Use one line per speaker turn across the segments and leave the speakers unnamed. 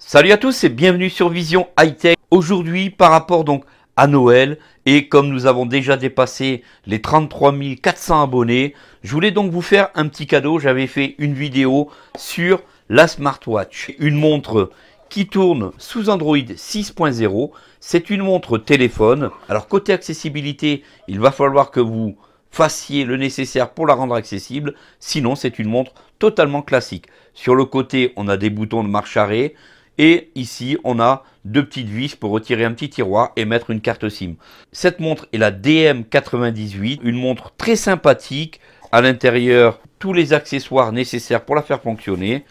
Salut à tous et bienvenue sur Vision High Tech. Aujourd'hui, par rapport donc à Noël et comme nous avons déjà dépassé les 33 400 abonnés, je voulais donc vous faire un petit cadeau. J'avais fait une vidéo sur la smartwatch, une montre qui tourne sous Android 6.0. C'est une montre téléphone. Alors côté accessibilité, il va falloir que vous fassiez le nécessaire pour la rendre accessible. Sinon, c'est une montre totalement classique. Sur le côté, on a des boutons de marche arrêt. Et ici, on a deux petites vis pour retirer un petit tiroir et mettre une carte SIM. Cette montre est la DM98, une montre très sympathique. À l'intérieur, tous les accessoires nécessaires pour la faire fonctionner.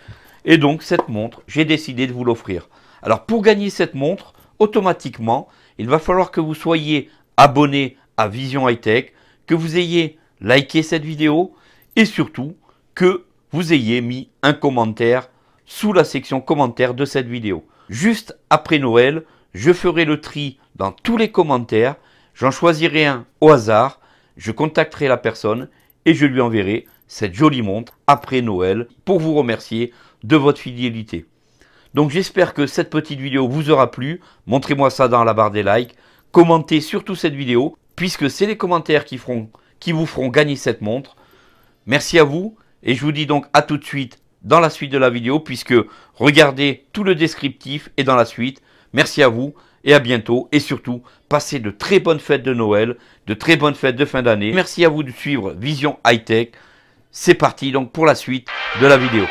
Et donc, cette montre, j'ai décidé de vous l'offrir. Alors, pour gagner cette montre, automatiquement, il va falloir que vous soyez abonné à Vision High Tech, que vous ayez liké cette vidéo et surtout que vous ayez mis un commentaire sous la section commentaires de cette vidéo. Juste après Noël, je ferai le tri dans tous les commentaires, j'en choisirai un au hasard, je contacterai la personne et je lui enverrai cette jolie montre après Noël pour vous remercier de votre fidélité. Donc j'espère que cette petite vidéo vous aura plu, montrez-moi ça dans la barre des likes, commentez surtout cette vidéo puisque c'est les commentaires qui, feront, qui vous feront gagner cette montre. Merci à vous et je vous dis donc à tout de suite dans la suite de la vidéo puisque regardez tout le descriptif et dans la suite. Merci à vous et à bientôt et surtout passez de très bonnes fêtes de Noël, de très bonnes fêtes de fin d'année. Merci à vous de suivre Vision High Tech. C'est parti donc pour la suite de la vidéo.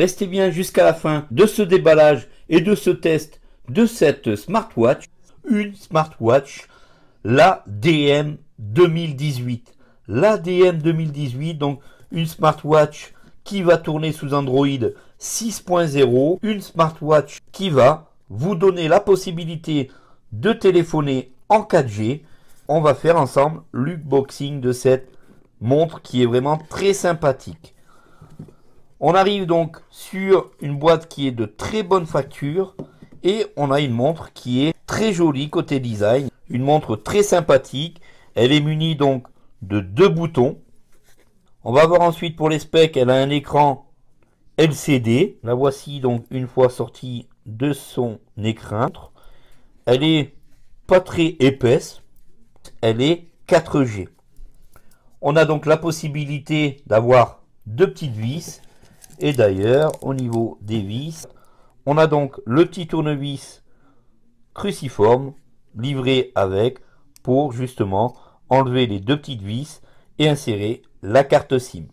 Restez bien jusqu'à la fin de ce déballage et de ce test de cette smartwatch, une smartwatch, la DM 2018. La DM 2018, donc une smartwatch qui va tourner sous Android 6.0, une smartwatch qui va vous donner la possibilité de téléphoner en 4G. On va faire ensemble l'unboxing de cette montre qui est vraiment très sympathique. On arrive donc sur une boîte qui est de très bonne facture et on a une montre qui est très jolie côté design, une montre très sympathique. Elle est munie donc de deux boutons. On va voir ensuite pour les specs, elle a un écran LCD. La voici donc une fois sortie de son écran. Elle est pas très épaisse, elle est 4G. On a donc la possibilité d'avoir deux petites vis et d'ailleurs, au niveau des vis, on a donc le petit tournevis cruciforme livré avec pour justement enlever les deux petites vis et insérer la carte SIM.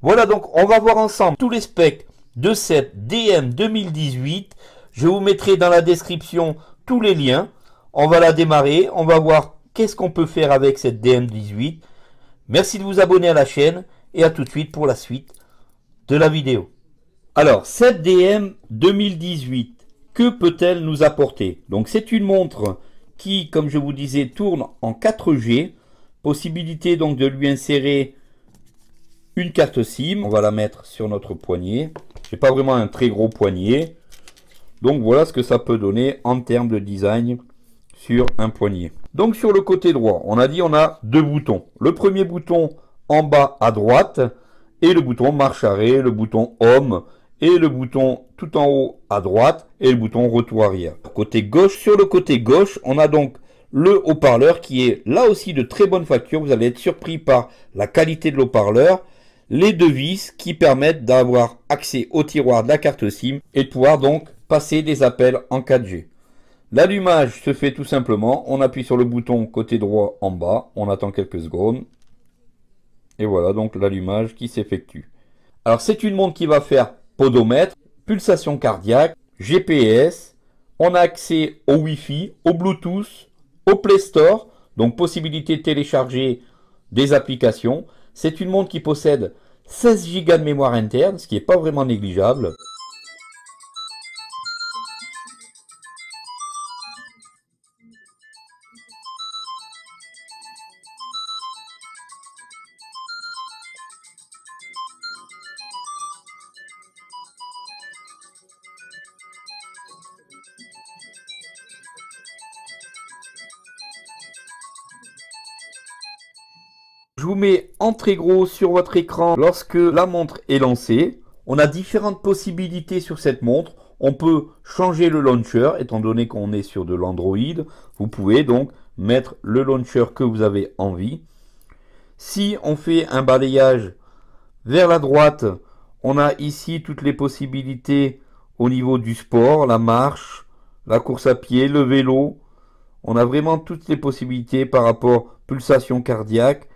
Voilà donc, on va voir ensemble tous les specs de cette DM 2018. Je vous mettrai dans la description tous les liens. On va la démarrer, on va voir qu'est-ce qu'on peut faire avec cette DM18. Merci de vous abonner à la chaîne et à tout de suite pour la suite de la vidéo. Alors, cette DM 2018, que peut-elle nous apporter Donc, c'est une montre qui, comme je vous disais, tourne en 4G. Possibilité donc de lui insérer une carte SIM. On va la mettre sur notre poignet. J'ai pas vraiment un très gros poignet. Donc voilà ce que ça peut donner en termes de design sur un poignet. Donc sur le côté droit, on a dit on a deux boutons. Le premier bouton en bas à droite, et le bouton marche arrêt, le bouton home et le bouton tout en haut à droite et le bouton retour arrière. Côté gauche, sur le côté gauche, on a donc le haut-parleur qui est là aussi de très bonne facture. Vous allez être surpris par la qualité de l'haut-parleur. Les deux vis qui permettent d'avoir accès au tiroir de la carte SIM et de pouvoir donc passer des appels en 4G. L'allumage se fait tout simplement, on appuie sur le bouton côté droit en bas, on attend quelques secondes et voilà donc l'allumage qui s'effectue. Alors c'est une montre qui va faire podomètre, pulsation cardiaque, GPS, on a accès au Wi-Fi, au Bluetooth, au Play Store, donc possibilité de télécharger des applications. C'est une montre qui possède 16 Go de mémoire interne, ce qui n'est pas vraiment négligeable. Je vous mets en très gros sur votre écran lorsque la montre est lancée. On a différentes possibilités sur cette montre. On peut changer le launcher, étant donné qu'on est sur de l'Android. Vous pouvez donc mettre le launcher que vous avez envie. Si on fait un balayage vers la droite, on a ici toutes les possibilités au niveau du sport, la marche, la course à pied, le vélo. On a vraiment toutes les possibilités par rapport pulsation cardiaque,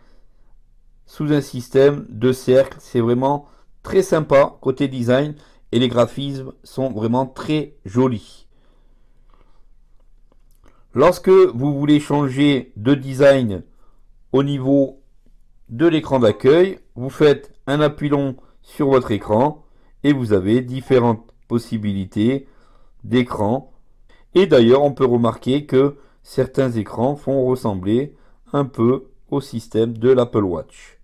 sous un système de cercles. C'est vraiment très sympa côté design et les graphismes sont vraiment très jolis. Lorsque vous voulez changer de design au niveau de l'écran d'accueil, vous faites un appui long sur votre écran et vous avez différentes possibilités d'écran. Et d'ailleurs, on peut remarquer que certains écrans font ressembler un peu au système de l'Apple Watch.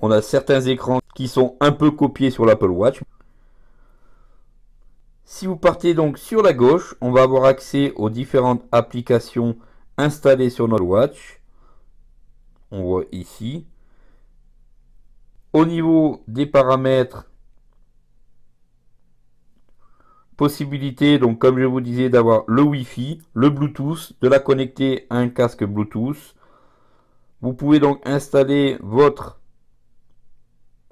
On a certains écrans qui sont un peu copiés sur l'Apple Watch. Si vous partez donc sur la gauche, on va avoir accès aux différentes applications installées sur notre Watch. On voit ici. Au niveau des paramètres, possibilité, donc comme je vous disais, d'avoir le Wi-Fi, le Bluetooth, de la connecter à un casque Bluetooth. Vous pouvez donc installer votre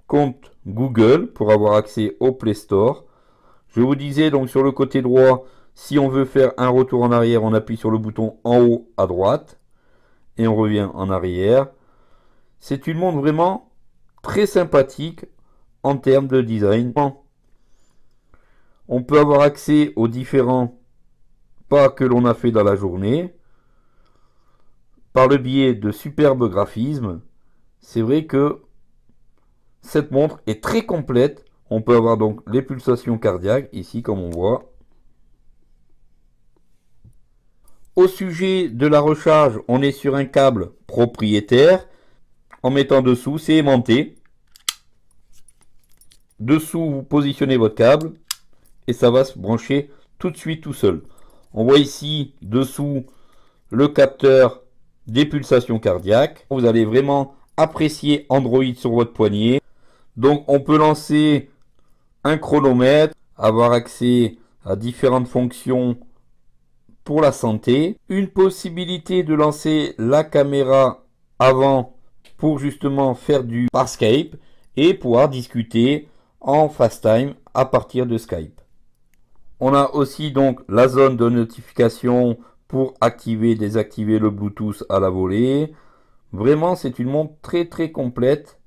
compte Google pour avoir accès au Play Store. Je vous disais donc sur le côté droit, si on veut faire un retour en arrière, on appuie sur le bouton en haut à droite et on revient en arrière. C'est une montre vraiment très sympathique en termes de design. On peut avoir accès aux différents pas que l'on a fait dans la journée par le biais de superbes graphismes. C'est vrai que cette montre est très complète. On peut avoir donc les pulsations cardiaques, ici comme on voit. Au sujet de la recharge, on est sur un câble propriétaire. En mettant dessous, c'est aimanté. Dessous, vous positionnez votre câble et ça va se brancher tout de suite tout seul. On voit ici dessous le capteur des pulsations cardiaques. Vous allez vraiment apprécier Android sur votre poignet. Donc on peut lancer un chronomètre, avoir accès à différentes fonctions pour la santé. Une possibilité de lancer la caméra avant pour justement faire du par Skype et pouvoir discuter en fast time à partir de Skype. On a aussi donc la zone de notification pour activer désactiver le Bluetooth à la volée. Vraiment, c'est une montre très très complète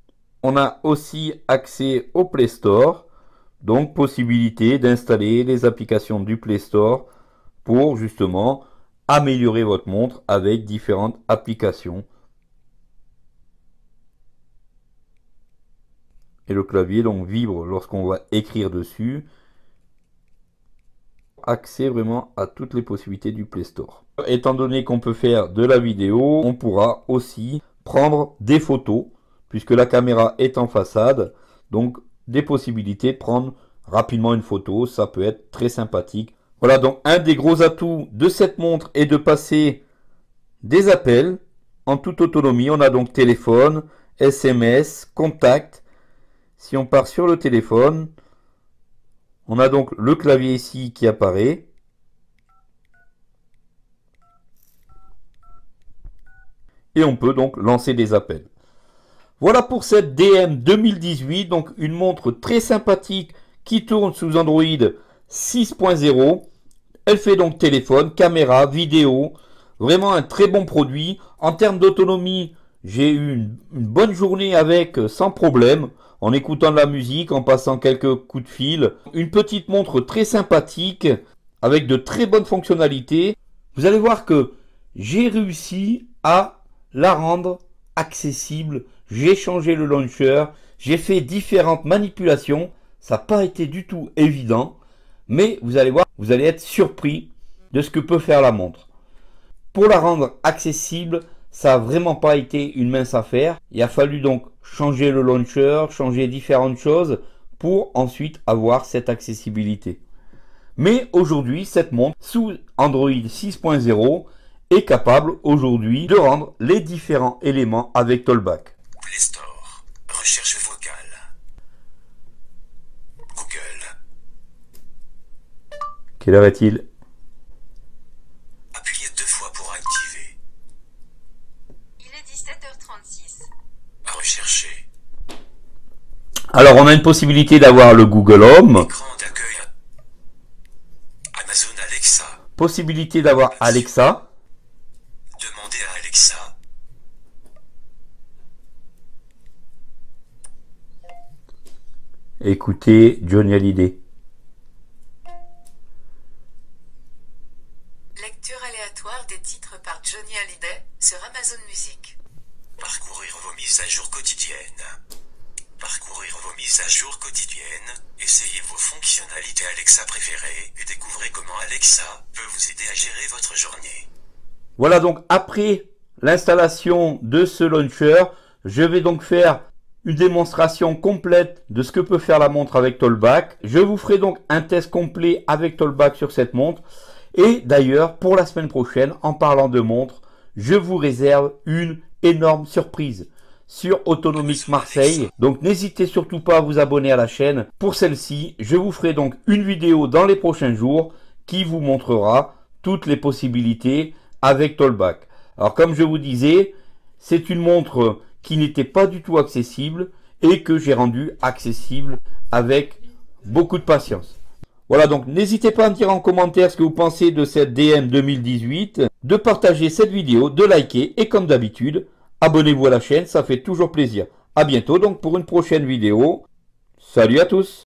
on a aussi accès au Play Store, donc possibilité d'installer les applications du Play Store pour justement améliorer votre montre avec différentes applications. Et le clavier donc vibre lorsqu'on va écrire dessus. Accès vraiment à toutes les possibilités du Play Store. Étant donné qu'on peut faire de la vidéo, on pourra aussi prendre des photos puisque la caméra est en façade, donc des possibilités de prendre rapidement une photo, ça peut être très sympathique. Voilà donc un des gros atouts de cette montre est de passer des appels en toute autonomie. On a donc téléphone, SMS, contact. Si on part sur le téléphone, on a donc le clavier ici qui apparaît. Et on peut donc lancer des appels. Voilà pour cette DM 2018, donc une montre très sympathique qui tourne sous Android 6.0. Elle fait donc téléphone, caméra, vidéo, vraiment un très bon produit. En termes d'autonomie, j'ai eu une, bonne journée avec euh, sans problème, en écoutant de la musique, en passant quelques coups de fil. Une petite montre très sympathique, avec de très bonnes fonctionnalités. Vous allez voir que j'ai réussi à la rendre accessible j'ai changé le launcher, j'ai fait différentes manipulations, ça n'a pas été du tout évident, mais vous allez voir, vous allez être surpris de ce que peut faire la montre. Pour la rendre accessible, ça n'a vraiment pas été une mince affaire. Il a fallu donc changer le launcher, changer différentes choses pour ensuite avoir cette accessibilité. Mais aujourd'hui, cette montre sous Android 6.0 est capable aujourd'hui de rendre les différents éléments avec Tollback. Store. Recherche vocale. Google. Quelle heure est-il Appuyez deux fois pour activer. Il est 17h36. Rechercher. Alors, on a une possibilité d'avoir le Google Home. Amazon Alexa. Possibilité d'avoir Alexa. Écoutez Johnny Hallyday. Lecture aléatoire des titres par Johnny Hallyday sur Amazon Music. Parcourir vos mises à jour quotidiennes. Parcourir vos mises à jour quotidiennes, essayez vos fonctionnalités Alexa préférées et découvrez comment Alexa peut vous aider à gérer votre journée. Voilà donc après l'installation de ce launcher, je vais donc faire une démonstration complète de ce que peut faire la montre avec Tollback. Je vous ferai donc un test complet avec Tollback sur cette montre. Et d'ailleurs, pour la semaine prochaine, en parlant de montre, je vous réserve une énorme surprise sur Autonomics Marseille. Donc n'hésitez surtout pas à vous abonner à la chaîne. Pour celle-ci, je vous ferai donc une vidéo dans les prochains jours qui vous montrera toutes les possibilités avec Tollback. Alors comme je vous disais, c'est une montre qui n'était pas du tout accessible et que j'ai rendu accessible avec beaucoup de patience. Voilà, donc n'hésitez pas à me dire en commentaire ce que vous pensez de cette DM 2018, de partager cette vidéo, de liker et comme d'habitude, abonnez-vous à la chaîne, ça fait toujours plaisir. À bientôt donc pour une prochaine vidéo. Salut à tous